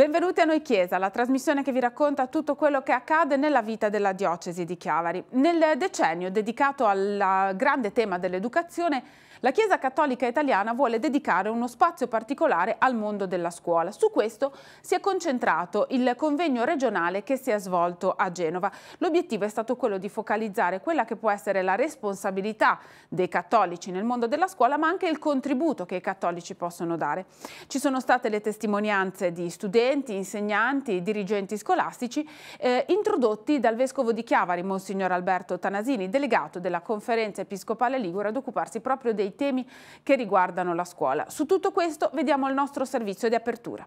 Benvenuti a Noi Chiesa, la trasmissione che vi racconta tutto quello che accade nella vita della diocesi di Chiavari. Nel decennio dedicato al grande tema dell'educazione la Chiesa Cattolica Italiana vuole dedicare uno spazio particolare al mondo della scuola. Su questo si è concentrato il convegno regionale che si è svolto a Genova. L'obiettivo è stato quello di focalizzare quella che può essere la responsabilità dei cattolici nel mondo della scuola, ma anche il contributo che i cattolici possono dare. Ci sono state le testimonianze di studenti, insegnanti, dirigenti scolastici eh, introdotti dal vescovo di Chiavari, Monsignor Alberto Tanasini, delegato della Conferenza Episcopale Ligure ad occuparsi proprio dei dei temi che riguardano la scuola. Su tutto questo vediamo il nostro servizio di apertura.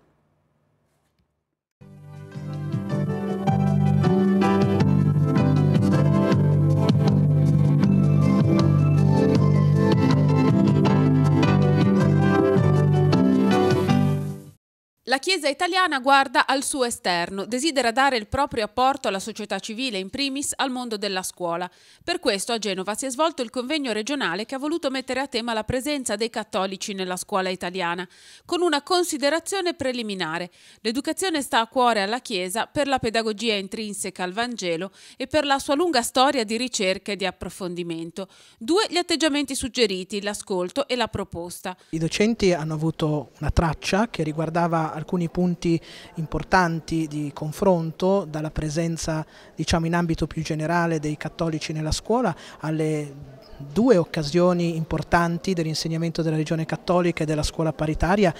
La Chiesa italiana guarda al suo esterno, desidera dare il proprio apporto alla società civile, in primis al mondo della scuola. Per questo a Genova si è svolto il convegno regionale che ha voluto mettere a tema la presenza dei cattolici nella scuola italiana, con una considerazione preliminare. L'educazione sta a cuore alla Chiesa per la pedagogia intrinseca al Vangelo e per la sua lunga storia di ricerca e di approfondimento. Due gli atteggiamenti suggeriti, l'ascolto e la proposta. I docenti hanno avuto una traccia che riguardava alcuni punti importanti di confronto, dalla presenza diciamo, in ambito più generale dei cattolici nella scuola alle due occasioni importanti dell'insegnamento della regione cattolica e della scuola paritaria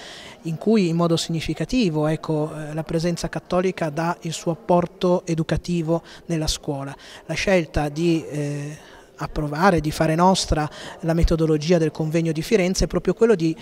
in cui in modo significativo ecco, eh, la presenza cattolica dà il suo apporto educativo nella scuola. La scelta di eh, approvare, di fare nostra la metodologia del convegno di Firenze è proprio quello di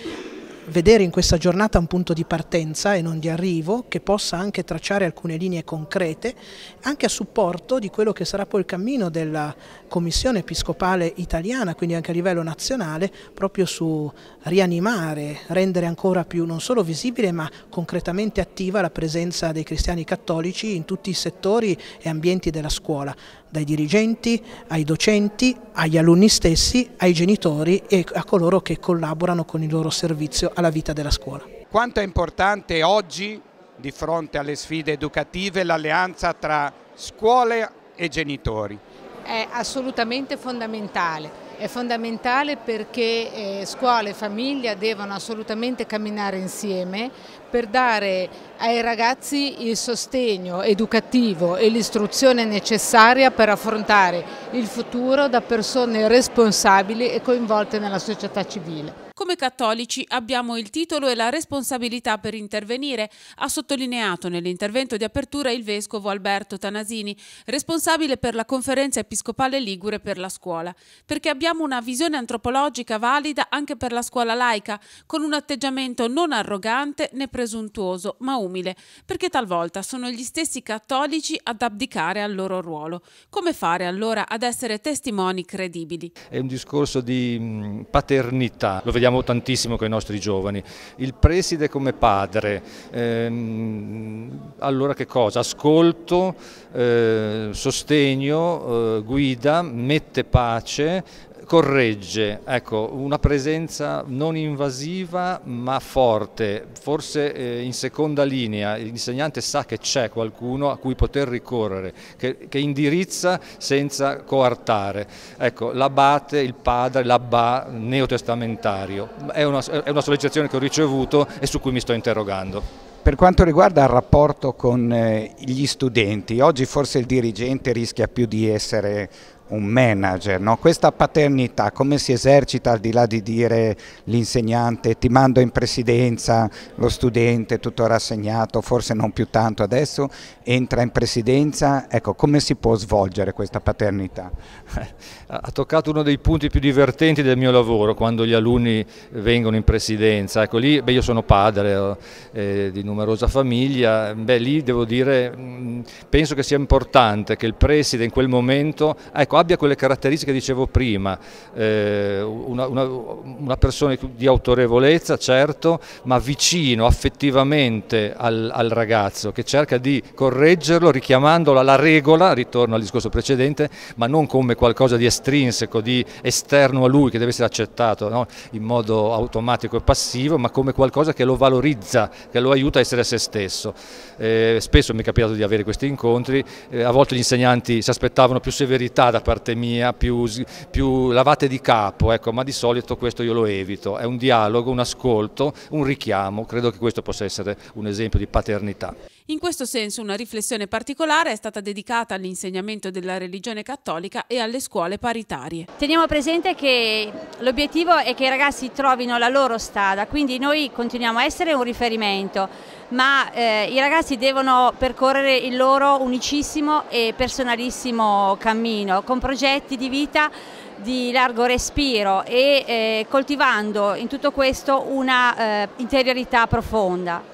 vedere in questa giornata un punto di partenza e non di arrivo che possa anche tracciare alcune linee concrete anche a supporto di quello che sarà poi il cammino della Commissione Episcopale Italiana, quindi anche a livello nazionale, proprio su rianimare, rendere ancora più non solo visibile ma concretamente attiva la presenza dei cristiani cattolici in tutti i settori e ambienti della scuola dai dirigenti ai docenti, agli alunni stessi, ai genitori e a coloro che collaborano con il loro servizio alla vita della scuola. Quanto è importante oggi, di fronte alle sfide educative, l'alleanza tra scuole e genitori? È assolutamente fondamentale è fondamentale perché eh, scuola e famiglia devono assolutamente camminare insieme per dare ai ragazzi il sostegno educativo e l'istruzione necessaria per affrontare il futuro da persone responsabili e coinvolte nella società civile. Come cattolici abbiamo il titolo e la responsabilità per intervenire, ha sottolineato nell'intervento di apertura il vescovo Alberto Tanasini, responsabile per la conferenza episcopale Ligure per la scuola, perché abbiamo una visione antropologica valida anche per la scuola laica, con un atteggiamento non arrogante né presuntuoso, ma umile, perché talvolta sono gli stessi cattolici ad abdicare al loro ruolo. Come fare allora ad essere testimoni credibili? È un discorso di mm, paternità, lo vediamo lavoriamo tantissimo con i nostri giovani. Il preside come padre, ehm, allora che cosa? Ascolto, eh, sostegno, eh, guida, mette pace, corregge, ecco, una presenza non invasiva ma forte, forse eh, in seconda linea, l'insegnante sa che c'è qualcuno a cui poter ricorrere, che, che indirizza senza coartare. Ecco, l'abate, il padre, l'abba neotestamentario, è una, è una sollecitazione che ho ricevuto e su cui mi sto interrogando. Per quanto riguarda il rapporto con eh, gli studenti, oggi forse il dirigente rischia più di essere un manager, no? questa paternità come si esercita al di là di dire l'insegnante ti mando in presidenza lo studente tutto rassegnato, forse non più tanto adesso, entra in presidenza, ecco come si può svolgere questa paternità? Ha toccato uno dei punti più divertenti del mio lavoro quando gli alunni vengono in presidenza, ecco lì beh, io sono padre eh, di numerosa famiglia, beh, lì devo dire mm, penso che sia importante che il preside in quel momento ecco, abbia quelle caratteristiche che dicevo prima, eh, una, una, una, persona di autorevolezza certo, ma vicino affettivamente al, al, ragazzo che cerca di correggerlo richiamandolo alla regola, ritorno al discorso precedente, ma non come qualcosa di estrinseco, di esterno a lui che deve essere accettato no? in modo automatico e passivo, ma come qualcosa che lo valorizza, che lo aiuta a essere a se stesso. Eh, spesso mi è capitato di avere questi incontri, eh, a volte gli insegnanti si aspettavano più severità da parte parte mia, più, più lavate di capo, ecco, ma di solito questo io lo evito, è un dialogo, un ascolto, un richiamo, credo che questo possa essere un esempio di paternità. In questo senso una riflessione particolare è stata dedicata all'insegnamento della religione cattolica e alle scuole paritarie. Teniamo presente che l'obiettivo è che i ragazzi trovino la loro strada, quindi noi continuiamo a essere un riferimento, ma eh, i ragazzi devono percorrere il loro unicissimo e personalissimo cammino con progetti di vita di largo respiro e eh, coltivando in tutto questo una eh, interiorità profonda.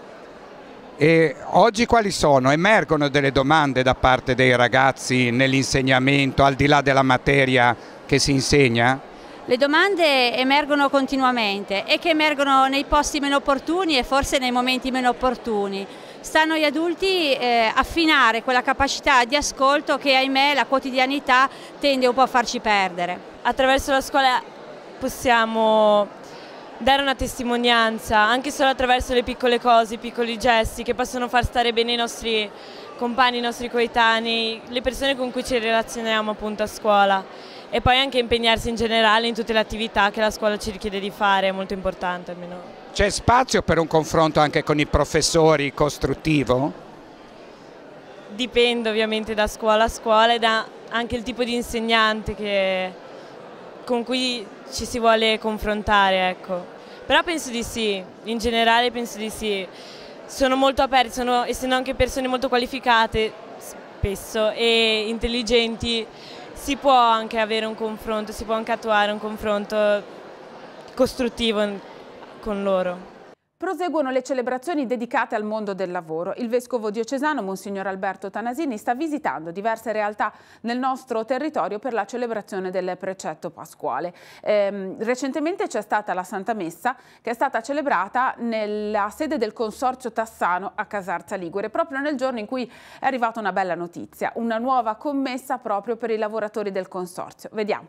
E oggi quali sono? Emergono delle domande da parte dei ragazzi nell'insegnamento, al di là della materia che si insegna? Le domande emergono continuamente e che emergono nei posti meno opportuni e forse nei momenti meno opportuni. Stanno gli adulti eh, affinare quella capacità di ascolto che ahimè la quotidianità tende un po' a farci perdere. Attraverso la scuola possiamo dare una testimonianza, anche solo attraverso le piccole cose, i piccoli gesti che possono far stare bene i nostri compagni, i nostri coetanei, le persone con cui ci relazioniamo appunto a scuola e poi anche impegnarsi in generale in tutte le attività che la scuola ci richiede di fare, è molto importante almeno. C'è spazio per un confronto anche con i professori costruttivo? Dipende ovviamente da scuola a scuola e da anche il tipo di insegnante che, con cui ci si vuole confrontare, ecco. Però penso di sì, in generale penso di sì. Sono molto aperti, sono, essendo anche persone molto qualificate spesso e intelligenti, si può anche avere un confronto, si può anche attuare un confronto costruttivo con loro. Proseguono le celebrazioni dedicate al mondo del lavoro. Il vescovo diocesano Monsignor Alberto Tanasini sta visitando diverse realtà nel nostro territorio per la celebrazione del precetto pasquale. Eh, recentemente c'è stata la Santa Messa che è stata celebrata nella sede del Consorzio Tassano a Casarza Ligure, proprio nel giorno in cui è arrivata una bella notizia, una nuova commessa proprio per i lavoratori del Consorzio. Vediamo.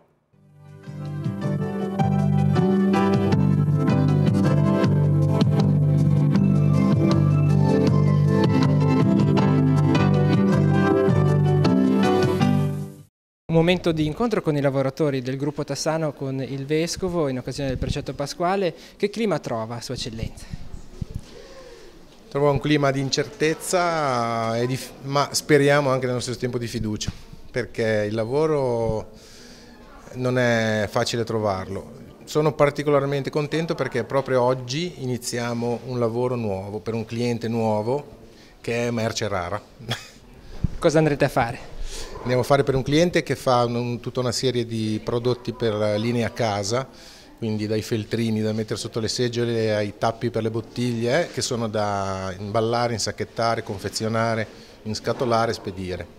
Un momento di incontro con i lavoratori del gruppo Tassano con il Vescovo in occasione del precetto pasquale. Che clima trova, Sua Eccellenza? Trova un clima di incertezza, ma speriamo anche nello stesso tempo di fiducia, perché il lavoro non è facile trovarlo. Sono particolarmente contento perché proprio oggi iniziamo un lavoro nuovo per un cliente nuovo che è merce rara. Cosa andrete a fare? andiamo a fare per un cliente che fa un, tutta una serie di prodotti per linea a casa, quindi dai feltrini da mettere sotto le seggiole ai tappi per le bottiglie, eh, che sono da imballare, insacchettare, confezionare, inscatolare e spedire.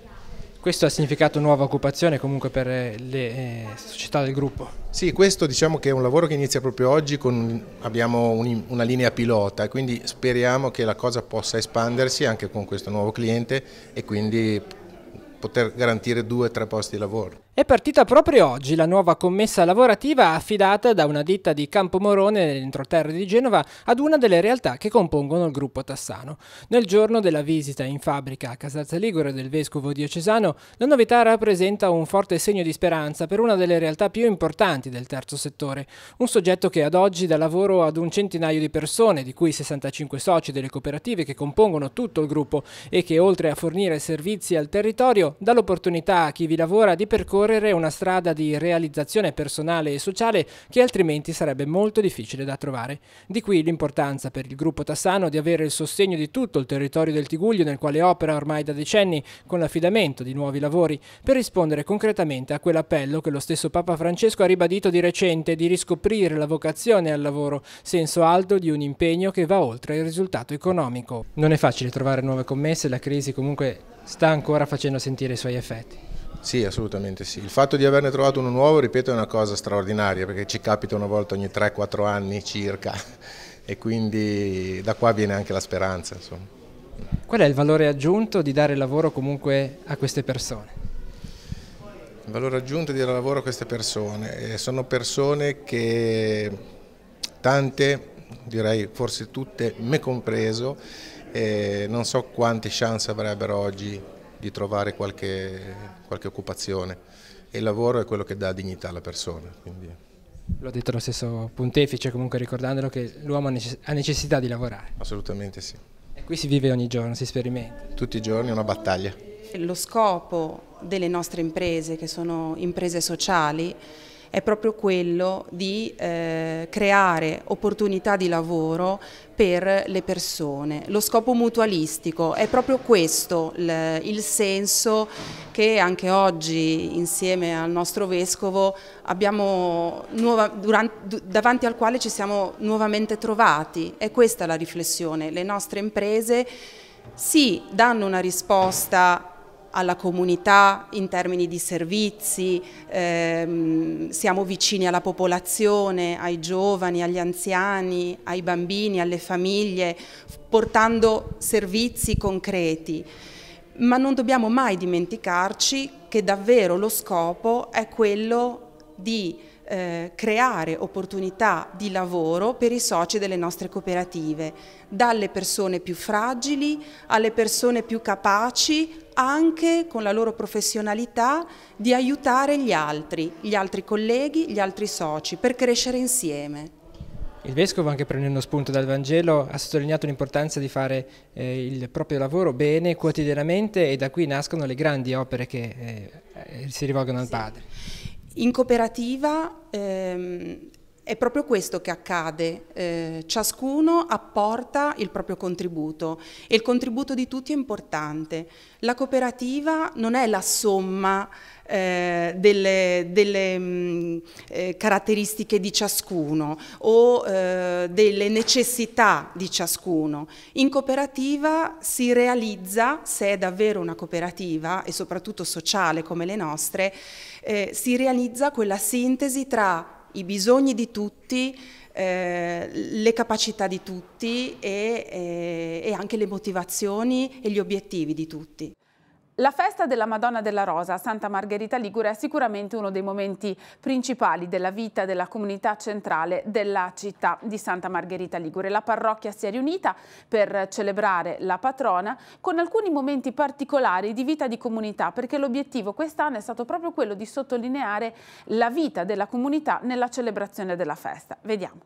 Questo ha significato nuova occupazione comunque per eh, le eh, società del gruppo? Sì, questo diciamo che è un lavoro che inizia proprio oggi, con, abbiamo un, una linea pilota, quindi speriamo che la cosa possa espandersi anche con questo nuovo cliente e quindi poter garantire due o tre posti di lavoro. È partita proprio oggi la nuova commessa lavorativa affidata da una ditta di Campomorone nell'entroterra di Genova ad una delle realtà che compongono il gruppo Tassano. Nel giorno della visita in fabbrica a Casalza Ligure del vescovo diocesano, la novità rappresenta un forte segno di speranza per una delle realtà più importanti del terzo settore, un soggetto che ad oggi dà lavoro ad un centinaio di persone, di cui 65 soci delle cooperative che compongono tutto il gruppo e che oltre a fornire servizi al territorio dà l'opportunità a chi vi lavora di percorrere percorrere una strada di realizzazione personale e sociale che altrimenti sarebbe molto difficile da trovare. Di qui l'importanza per il gruppo Tassano di avere il sostegno di tutto il territorio del Tiguglio nel quale opera ormai da decenni, con l'affidamento di nuovi lavori, per rispondere concretamente a quell'appello che lo stesso Papa Francesco ha ribadito di recente di riscoprire la vocazione al lavoro, senso alto di un impegno che va oltre il risultato economico. Non è facile trovare nuove commesse, la crisi comunque sta ancora facendo sentire i suoi effetti. Sì, assolutamente sì. Il fatto di averne trovato uno nuovo, ripeto, è una cosa straordinaria perché ci capita una volta ogni 3-4 anni circa e quindi da qua viene anche la speranza. Insomma. Qual è il valore aggiunto di dare lavoro comunque a queste persone? Il valore aggiunto di dare lavoro a queste persone. Eh, sono persone che tante, direi forse tutte, me compreso, eh, non so quante chance avrebbero oggi di trovare qualche, qualche occupazione e il lavoro è quello che dà dignità alla persona. Quindi. Lo ha detto lo stesso pontefice, comunque ricordandolo che l'uomo ha necessità di lavorare. Assolutamente sì. E qui si vive ogni giorno, si sperimenta. Tutti i giorni è una battaglia. Lo scopo delle nostre imprese, che sono imprese sociali, è proprio quello di eh, creare opportunità di lavoro per le persone. Lo scopo mutualistico è proprio questo il senso che anche oggi insieme al nostro Vescovo abbiamo nuova, durante, davanti al quale ci siamo nuovamente trovati. È questa la riflessione. Le nostre imprese sì, danno una risposta alla comunità in termini di servizi, ehm, siamo vicini alla popolazione, ai giovani, agli anziani, ai bambini, alle famiglie, portando servizi concreti. Ma non dobbiamo mai dimenticarci che davvero lo scopo è quello di eh, creare opportunità di lavoro per i soci delle nostre cooperative, dalle persone più fragili alle persone più capaci anche con la loro professionalità di aiutare gli altri, gli altri colleghi, gli altri soci per crescere insieme. Il Vescovo, anche prendendo spunto dal Vangelo, ha sottolineato l'importanza di fare eh, il proprio lavoro bene, quotidianamente e da qui nascono le grandi opere che eh, si rivolgono al Padre. In cooperativa ehm, è proprio questo che accade, eh, ciascuno apporta il proprio contributo e il contributo di tutti è importante. La cooperativa non è la somma eh, delle, delle mh, mm, eh, caratteristiche di ciascuno o eh, delle necessità di ciascuno. In cooperativa si realizza, se è davvero una cooperativa e soprattutto sociale come le nostre, eh, si realizza quella sintesi tra i bisogni di tutti, eh, le capacità di tutti e, e, eh, e anche le motivazioni e gli obiettivi di tutti. La festa della Madonna della Rosa a Santa Margherita Ligure è sicuramente uno dei momenti principali della vita della comunità centrale della città di Santa Margherita Ligure. La parrocchia si è riunita per celebrare la patrona con alcuni momenti particolari di vita di comunità perché l'obiettivo quest'anno è stato proprio quello di sottolineare la vita della comunità nella celebrazione della festa. Vediamo.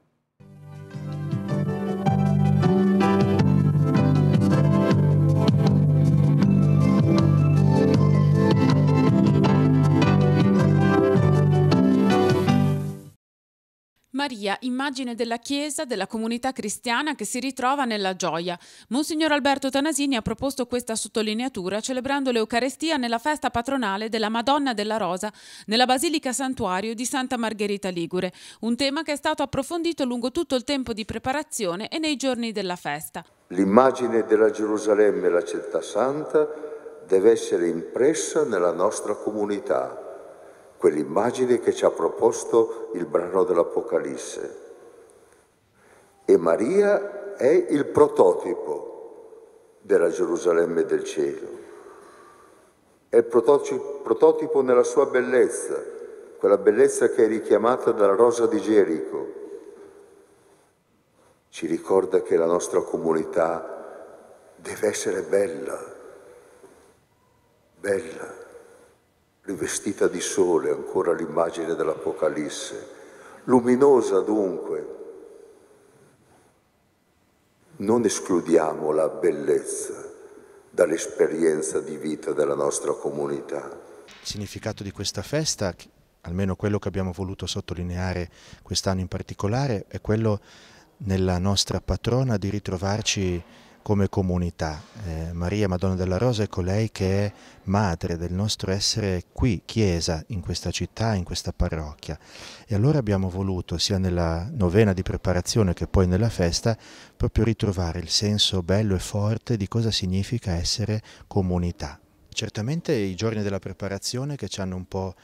Maria, immagine della Chiesa, della comunità cristiana che si ritrova nella gioia. Monsignor Alberto Tanasini ha proposto questa sottolineatura celebrando l'Eucarestia nella festa patronale della Madonna della Rosa nella Basilica Santuario di Santa Margherita Ligure, un tema che è stato approfondito lungo tutto il tempo di preparazione e nei giorni della festa. L'immagine della Gerusalemme, la città santa, deve essere impressa nella nostra comunità quell'immagine che ci ha proposto il brano dell'Apocalisse. E Maria è il prototipo della Gerusalemme del cielo. È il prototipo nella sua bellezza, quella bellezza che è richiamata dalla rosa di Gerico. Ci ricorda che la nostra comunità deve essere bella, bella rivestita di sole, ancora l'immagine dell'Apocalisse, luminosa dunque. Non escludiamo la bellezza dall'esperienza di vita della nostra comunità. Il significato di questa festa, almeno quello che abbiamo voluto sottolineare quest'anno in particolare, è quello nella nostra patrona di ritrovarci come comunità. Eh, Maria Madonna della Rosa è colei ecco che è madre del nostro essere qui, chiesa, in questa città, in questa parrocchia. E allora abbiamo voluto, sia nella novena di preparazione che poi nella festa, proprio ritrovare il senso bello e forte di cosa significa essere comunità. Certamente i giorni della preparazione che ci hanno un po'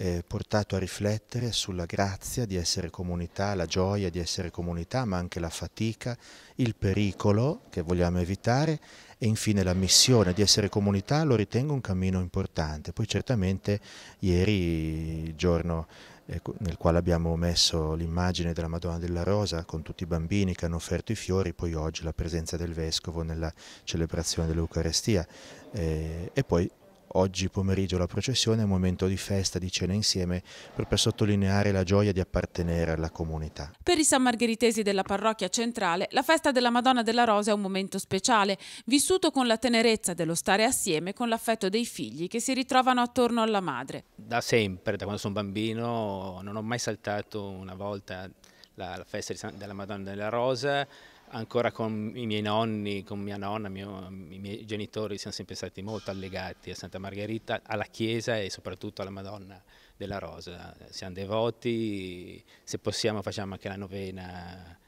eh, portato a riflettere sulla grazia di essere comunità, la gioia di essere comunità, ma anche la fatica, il pericolo che vogliamo evitare e infine la missione di essere comunità lo ritengo un cammino importante. Poi certamente ieri, il giorno eh, nel quale abbiamo messo l'immagine della Madonna della Rosa con tutti i bambini che hanno offerto i fiori, poi oggi la presenza del Vescovo nella celebrazione dell'Eucarestia eh, e poi Oggi pomeriggio la processione è un momento di festa, di cena insieme, proprio per sottolineare la gioia di appartenere alla comunità. Per i San Margheritesi della parrocchia centrale, la festa della Madonna della Rosa è un momento speciale, vissuto con la tenerezza dello stare assieme con l'affetto dei figli che si ritrovano attorno alla madre. Da sempre, da quando sono bambino, non ho mai saltato una volta la, festa San, della Madonna della Rosa, ancora con i miei nonni, con mia nonna, mio, i miei genitori siamo sempre stati molto allegati a Santa Margherita, alla Chiesa e soprattutto alla Madonna della Rosa. Siamo devoti, se possiamo facciamo anche la novena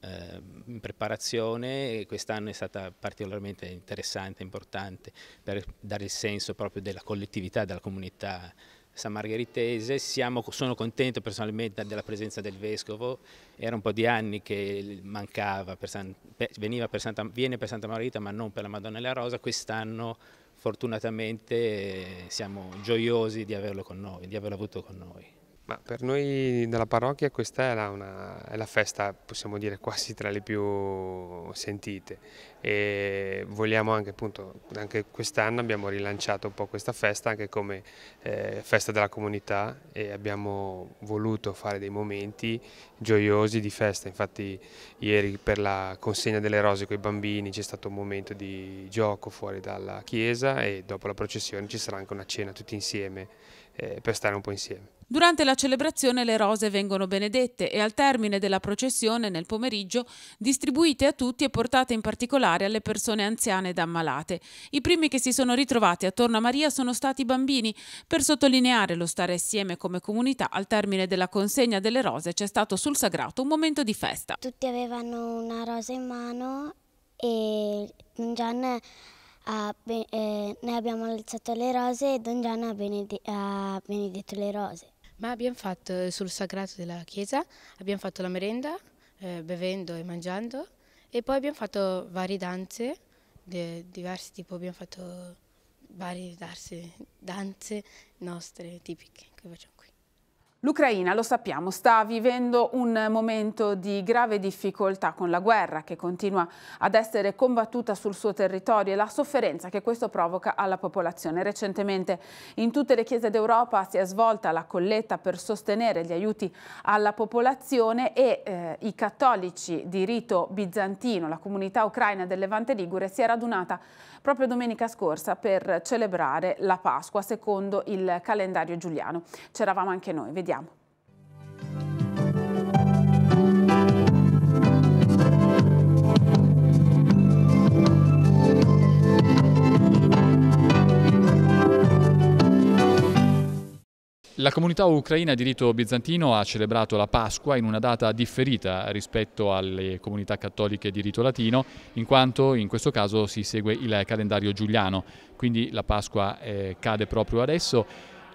ehm, in preparazione quest'anno è stata particolarmente interessante, importante per dare il senso proprio della collettività, della comunità San Margheritese, Siamo, sono contento personalmente della presenza del Vescovo, era un po' di anni che mancava, per San, per Santa, viene per Santa Margherita ma non per la Madonna della Rosa, quest'anno fortunatamente siamo gioiosi di averlo con noi, di averlo avuto con noi. Ma per noi della parrocchia questa è la, una, è la, festa, possiamo dire, quasi tra le più sentite e vogliamo anche, appunto, anche quest'anno abbiamo rilanciato un po' questa festa anche come eh, festa della comunità e abbiamo voluto fare dei momenti gioiosi di festa, infatti ieri per la consegna delle rose con i bambini c'è stato un momento di gioco fuori dalla chiesa e dopo la processione ci sarà anche una cena tutti insieme eh, per stare un po' insieme. Durante la celebrazione le rose vengono benedette e al termine della processione nel pomeriggio distribuite a tutti e portate in particolare alle persone anziane ed ammalate. I primi che si sono ritrovati attorno a Maria sono stati i bambini. Per sottolineare lo stare assieme come comunità, al termine della consegna delle rose c'è stato sul sagrato un momento di festa. Tutti avevano una rosa in mano e Gian Ah, eh, noi abbiamo alzato le rose e Don Gian ha, bened ha benedetto le rose. Ma abbiamo fatto eh, sul sagrato della chiesa, abbiamo fatto la merenda, eh, bevendo e mangiando, e poi abbiamo fatto varie danze, di, diversi tipi, abbiamo fatto varie danze, danze nostre tipiche che facciamo qui. L'Ucraina, lo sappiamo, sta vivendo un momento di grave difficoltà con la guerra che continua ad essere combattuta sul suo territorio e la sofferenza che questo provoca alla popolazione. Recentemente in tutte le chiese d'Europa si è svolta la colletta per sostenere gli aiuti alla popolazione e eh, i cattolici di rito bizantino, la comunità ucraina del Levante Ligure, si è radunata proprio domenica scorsa per celebrare la Pasqua secondo il calendario giuliano. C'eravamo anche noi, vediamo sentiamo. La comunità ucraina di rito bizantino ha celebrato la Pasqua in una data differita rispetto alle comunità cattoliche di rito latino, in quanto in questo caso si segue il calendario giuliano, quindi la Pasqua eh, cade proprio adesso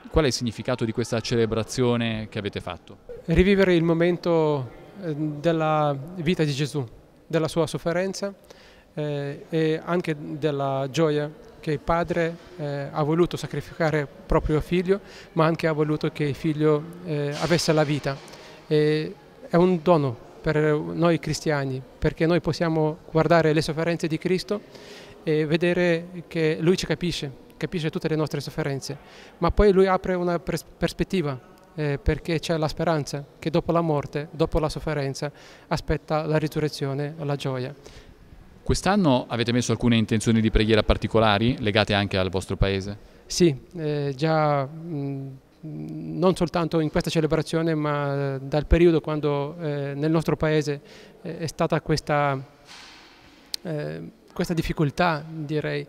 Qual è il significato di questa celebrazione che avete fatto? Rivivere il momento eh, della vita di Gesù, della sua sofferenza eh, e anche della gioia che il padre eh, ha voluto sacrificare proprio figlio, ma anche ha voluto che il figlio eh, avesse la vita. E è un dono per noi cristiani, perché noi possiamo guardare le sofferenze di Cristo e vedere che Lui ci capisce, capisce tutte le nostre sofferenze, ma poi lui apre una pers prospettiva eh, perché c'è la speranza che dopo la morte, dopo la sofferenza, aspetta la risurrezione, la gioia. Quest'anno avete messo alcune intenzioni di preghiera particolari legate anche al vostro paese? Sì, eh, già... Mh, non soltanto in questa celebrazione ma eh, dal periodo quando eh, nel nostro paese eh, è stata questa, eh, questa difficoltà direi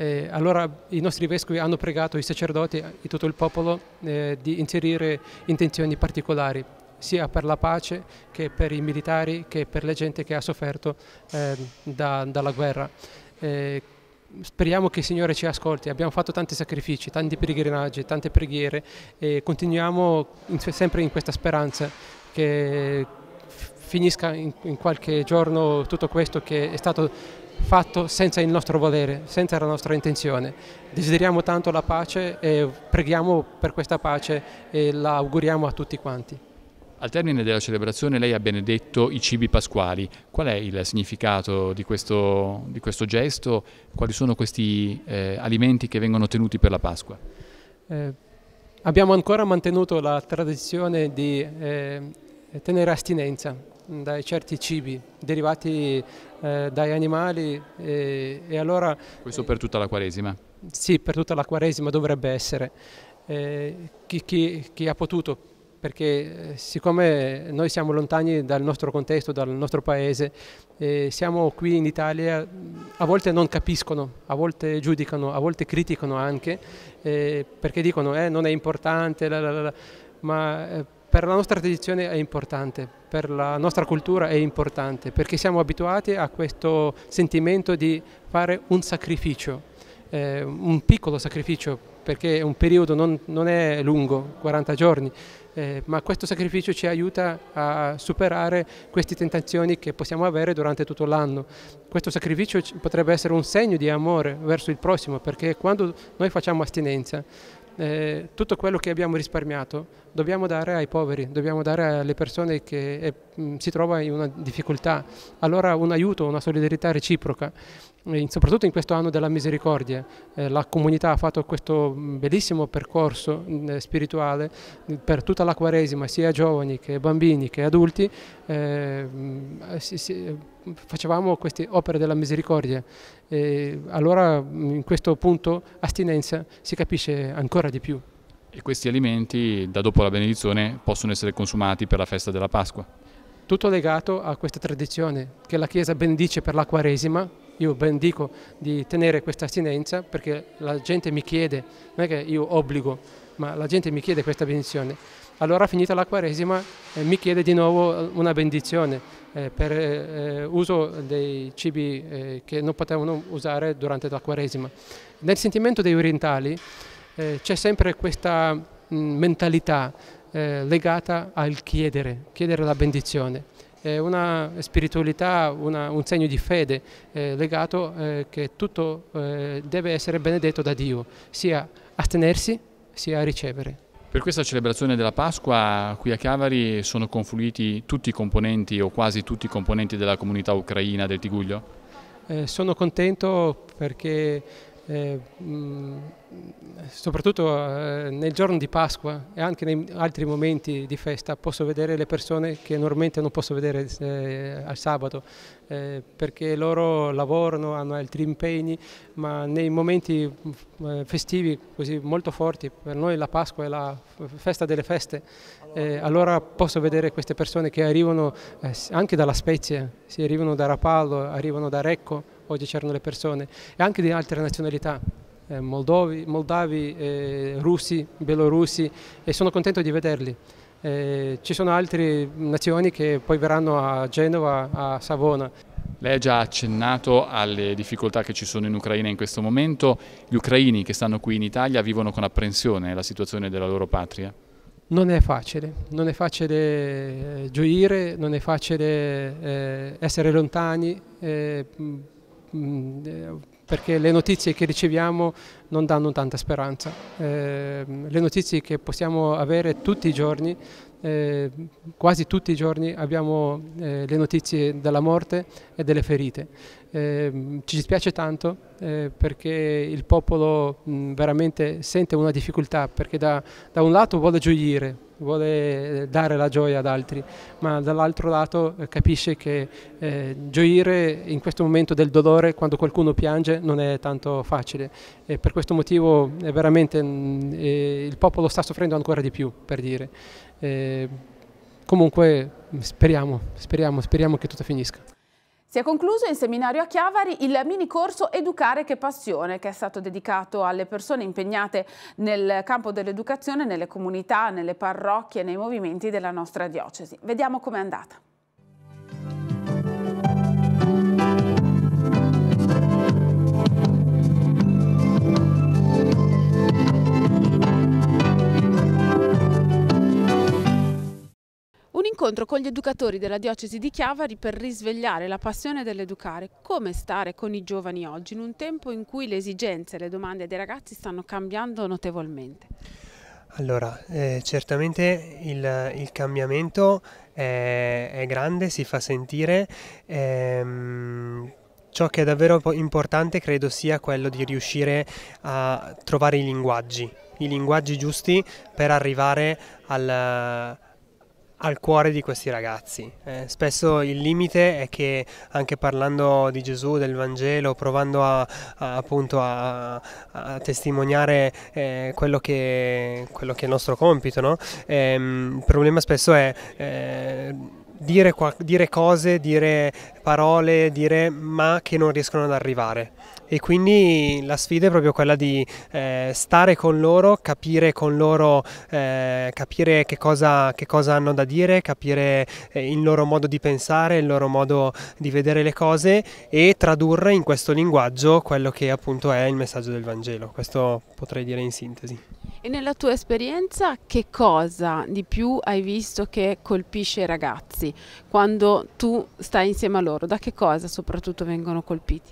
eh, allora i nostri vescovi hanno pregato i sacerdoti e tutto il popolo eh, di inserire intenzioni particolari sia per la pace che per i militari che per la gente che ha sofferto eh, da, dalla guerra. Eh, speriamo che il Signore ci ascolti, abbiamo fatto tanti sacrifici, tanti pellegrinaggi, tante preghiere e continuiamo in, sempre in questa speranza che finisca in, in qualche giorno tutto questo che è stato fatto senza il nostro volere, senza la nostra intenzione. Desideriamo tanto la pace e preghiamo per questa pace e la auguriamo a tutti quanti. Al termine della celebrazione lei ha benedetto i cibi pasquali. Qual è il significato di questo, di questo gesto? Quali sono questi eh, alimenti che vengono tenuti per la Pasqua? Eh, abbiamo ancora mantenuto la tradizione di eh, tenere astinenza, da certi cibi derivati eh, dagli animali e, e, allora... Questo per tutta la Quaresima? Sì, per tutta la Quaresima dovrebbe essere. Eh, chi, chi, chi ha potuto, perché eh, siccome noi siamo lontani dal nostro contesto, dal nostro paese, eh, siamo qui in Italia, a volte non capiscono, a volte giudicano, a volte criticano anche, eh, perché dicono che eh, non è importante, la, la, la, ma eh, per la nostra tradizione è importante, per la nostra cultura è importante, perché siamo abituati a questo sentimento di fare un sacrificio, eh, un piccolo sacrificio, perché un periodo non, non è lungo, 40 giorni, eh, ma questo sacrificio ci aiuta a superare queste tentazioni che possiamo avere durante tutto l'anno. Questo sacrificio potrebbe essere un segno di amore verso il prossimo, perché quando noi facciamo astinenza, eh, tutto quello che abbiamo risparmiato dobbiamo dare ai poveri, dobbiamo dare alle persone che eh, si trovano in una difficoltà. Allora un aiuto, una solidarietà reciproca soprattutto in questo anno della misericordia. Eh, la comunità ha fatto questo bellissimo percorso eh, spirituale per tutta la Quaresima, sia giovani che bambini che adulti, eh, mm, facevamo queste opere della misericordia. allora mm, in questo punto astinenza si capisce ancora di più. E questi alimenti, da dopo la benedizione, possono essere consumati per la festa della Pasqua? tutto legato a questa tradizione che la Chiesa benedice per la Quaresima, io bendico di tenere questa astinenza perché la gente mi chiede, non è che io obbligo, ma la gente mi chiede questa benedizione. Allora finita la Quaresima eh, mi chiede di nuovo eh, una benedizione eh, per eh, eh uso dei cibi eh, che non potevano usare durante la Quaresima. Nel sentimento degli orientali c'è sempre questa mh, mentalità legata al chiedere, chiedere la benedizione. Eh, una spiritualità, una, un segno di fede eh, legato eh, che tutto eh, deve essere benedetto da Dio, sia astenersi sia ricevere. Per questa celebrazione della Pasqua qui a Cavari sono confluiti tutti i componenti o quasi tutti i componenti della comunità ucraina del Tiguglio? Eh, sono contento perché eh, mm, soprattutto eh, nel giorno di Pasqua e anche in altri momenti di festa posso vedere le persone che normalmente non posso vedere eh, al sabato perché loro lavorano, hanno altri impegni, ma nei momenti mm, festivi così molto forti, per noi la Pasqua è la festa delle feste, allora posso vedere queste persone che arrivano anche dalla Spezia, si arrivano da Rapallo, arrivano da Recco, oggi c'erano le persone, e anche di altre nazionalità, eh, moldovi, moldavi, eh, russi, belorussi, e sono contento di vederli. Eh, ci sono altre nazioni che poi verranno a Genova, a Savona. Lei ha già accennato alle difficoltà che ci sono in Ucraina in questo momento. Gli ucraini che stanno qui in Italia vivono con apprensione la situazione della loro patria. Non è facile, non è facile eh, gioire, non è facile eh, essere lontani. Eh, Mm, perché le notizie che riceviamo non danno tanta speranza. Ehm, le notizie che possiamo avere tutti i giorni, eh, quasi tutti i giorni abbiamo eh, le notizie della morte e delle ferite. Ehm, ci dispiace tanto eh, perché il popolo mh, veramente sente una difficoltà perché da, da, un lato vuole gioire, vuole eh, dare la gioia ad altri, ma dall'altro lato eh, capisce che eh, gioire in questo momento del dolore quando qualcuno piange non è tanto facile e per questo motivo veramente mh, il popolo sta soffrendo ancora di più per dire. comunque speriamo, speriamo, speriamo che tutto finisca. Si è concluso in seminario a Chiavari il mini corso Educare che passione che è stato dedicato alle persone impegnate nel campo dell'educazione nelle comunità, nelle parrocchie, nei movimenti della nostra diocesi. Vediamo com'è andata. Un incontro con gli educatori della diocesi di Chiavari per risvegliare la passione dell'educare. Come stare con i giovani oggi in un tempo in cui le esigenze e le domande dei ragazzi stanno cambiando notevolmente? Allora, eh, certamente il, il cambiamento è, è, grande, si fa sentire. Ehm, ciò che è davvero importante credo sia quello di riuscire a trovare i linguaggi, i linguaggi giusti per arrivare al al cuore di questi ragazzi. Eh, spesso il limite è che anche parlando di Gesù, del Vangelo, provando a, a, appunto a, a testimoniare eh, quello, che, quello, che, è il nostro compito, no? eh, il problema spesso è eh, dire, dire cose, dire parole, dire ma che non riescono ad arrivare. E quindi la sfida è proprio quella di eh, stare con loro, capire con loro, eh, capire che cosa, che cosa, hanno da dire, capire eh, il loro modo di pensare, il loro modo di vedere le cose e tradurre in questo linguaggio quello che appunto è il messaggio del Vangelo. Questo potrei dire in sintesi. E nella tua esperienza che cosa di più hai visto che colpisce i ragazzi? quando tu stai insieme a loro? Da che cosa soprattutto vengono colpiti?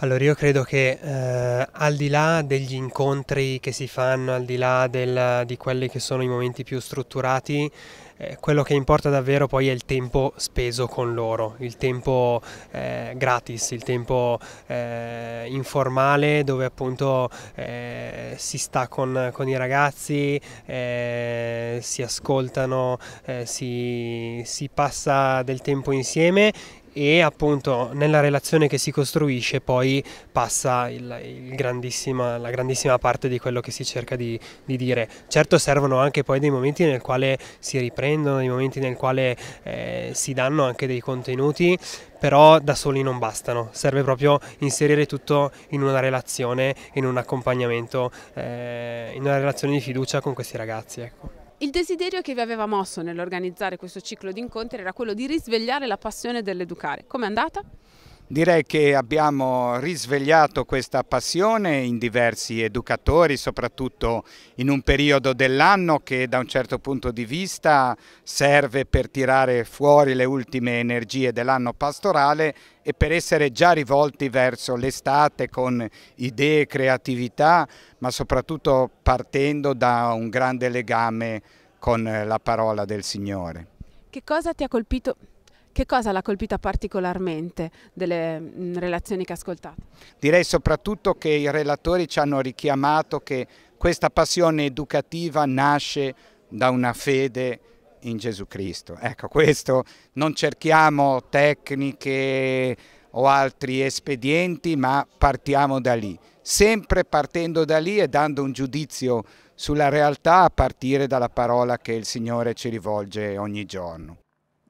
Allora io credo che eh, al di là degli incontri che si fanno, al di là del, di quelli che sono i momenti più strutturati, eh, quello che importa davvero poi è il tempo speso con loro, il tempo eh, gratis, il tempo eh, informale dove appunto eh, si sta con, con i ragazzi, eh, si ascoltano, si, si passa del tempo insieme e appunto nella relazione che si costruisce poi passa il, il grandissima, la grandissima parte di quello che si cerca di, di, dire. Certo servono anche poi dei momenti nel quale si riprendono, dei momenti nel quale eh, si danno anche dei contenuti, però da soli non bastano, serve proprio inserire tutto in una relazione, in un accompagnamento, eh, in una relazione di fiducia con questi ragazzi. Ecco. Il desiderio che vi aveva mosso nell'organizzare questo ciclo di incontri era quello di risvegliare la passione dell'educare. Com'è andata? Direi che abbiamo risvegliato questa passione in diversi educatori, soprattutto in un periodo dell'anno che da un certo punto di vista serve per tirare fuori le ultime energie dell'anno pastorale e per essere già rivolti verso l'estate con idee, creatività, ma soprattutto partendo da un grande legame con la parola del Signore. Che cosa ti ha colpito che cosa l'ha colpita particolarmente delle mm, relazioni che ha ascoltato? Direi soprattutto che i relatori ci hanno richiamato che questa passione educativa nasce da una fede in Gesù Cristo. Ecco, questo non cerchiamo tecniche o altri espedienti, ma partiamo da lì. Sempre partendo da lì e dando un giudizio sulla realtà a partire dalla parola che il Signore ci rivolge ogni giorno.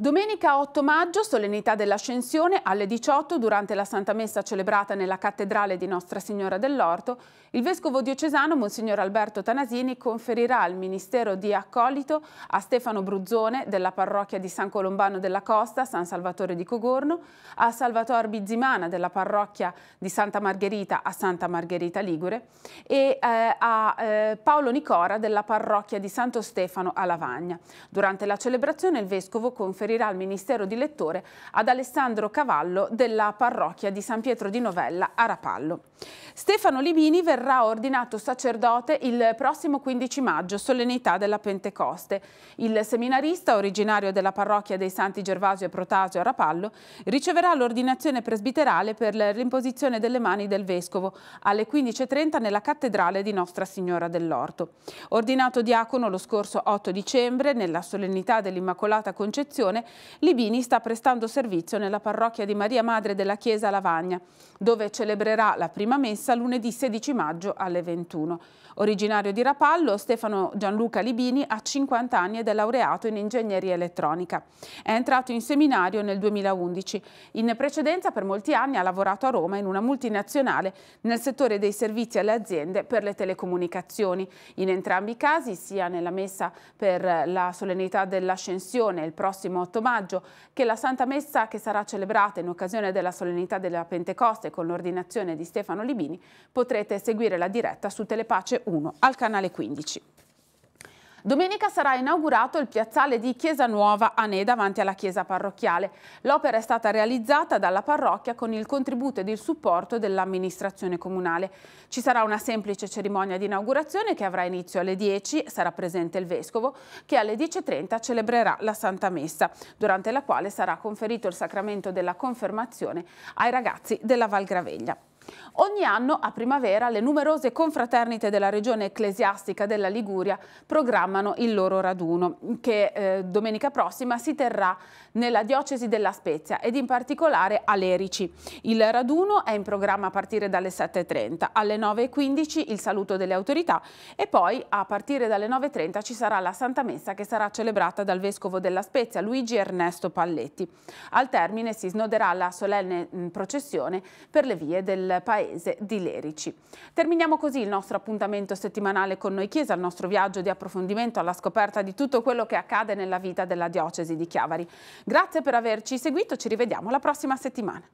Domenica 8 maggio, solennità dell'Ascensione, alle 18, durante la Santa Messa celebrata nella Cattedrale di Nostra Signora dell'Orto, il Vescovo diocesano Monsignor Alberto Tanasini conferirà il Ministero di Accolito a Stefano Bruzzone della parrocchia di San Colombano della Costa, San Salvatore di Cogorno, a Salvatore Bizzimana della parrocchia di Santa Margherita a Santa Margherita Ligure e eh, a eh, Paolo Nicora della parrocchia di Santo Stefano a Lavagna. Durante la celebrazione il Vescovo conferirà trasferirà al Ministero di Lettore ad Alessandro Cavallo della parrocchia di San Pietro di Novella a Rapallo. Stefano Libini verrà ordinato sacerdote il prossimo 15 maggio, solennità della Pentecoste. Il seminarista, originario della parrocchia dei Santi Gervasio e Protasio a Rapallo, riceverà l'ordinazione presbiterale per l'imposizione delle mani del Vescovo alle 15.30 nella cattedrale di Nostra Signora dell'Orto. Ordinato diacono lo scorso 8 dicembre, nella solennità dell'Immacolata Concezione, Leone, Libini sta prestando servizio nella parrocchia di Maria Madre della Chiesa Lavagna, dove celebrerà la prima messa lunedì 16 maggio alle 21. Originario di Rapallo, Stefano Gianluca Libini ha 50 anni ed è laureato in ingegneria elettronica. È entrato in seminario nel 2011. In precedenza per molti anni ha lavorato a Roma in una multinazionale nel settore dei servizi alle aziende per le telecomunicazioni. In entrambi i casi, sia nella messa per la solennità dell'ascensione il prossimo 8 maggio, che la Santa Messa che sarà celebrata in occasione della solennità della Pentecoste con l'ordinazione di Stefano Libini potrete seguire la diretta su Telepace 1 al canale 15. Domenica sarà inaugurato il piazzale di Chiesa Nuova a Ne davanti alla chiesa parrocchiale. L'opera è stata realizzata dalla parrocchia con il contributo ed il supporto dell'amministrazione comunale. Ci sarà una semplice cerimonia di inaugurazione che avrà inizio alle 10, sarà presente il vescovo che alle 10.30 celebrerà la Santa Messa, durante la quale sarà conferito il sacramento della confermazione ai ragazzi della Valgraveglia. Ogni anno a primavera le numerose confraternite della regione ecclesiastica della Liguria programmano il loro raduno che eh, domenica prossima si terrà nella diocesi della Spezia ed in particolare a Lerici. Il raduno è in programma a partire dalle 7.30, alle 9.15 il saluto delle autorità e poi a partire dalle 9.30 ci sarà la Santa Messa che sarà celebrata dal Vescovo della Spezia Luigi Ernesto Palletti. Al termine si snoderà la solenne mm, processione per le vie del paese paese di Lerici. Terminiamo così il nostro appuntamento settimanale con Noi Chiesa, il nostro viaggio di approfondimento alla scoperta di tutto quello che accade nella vita della diocesi di Chiavari. Grazie per averci seguito, ci rivediamo la prossima settimana.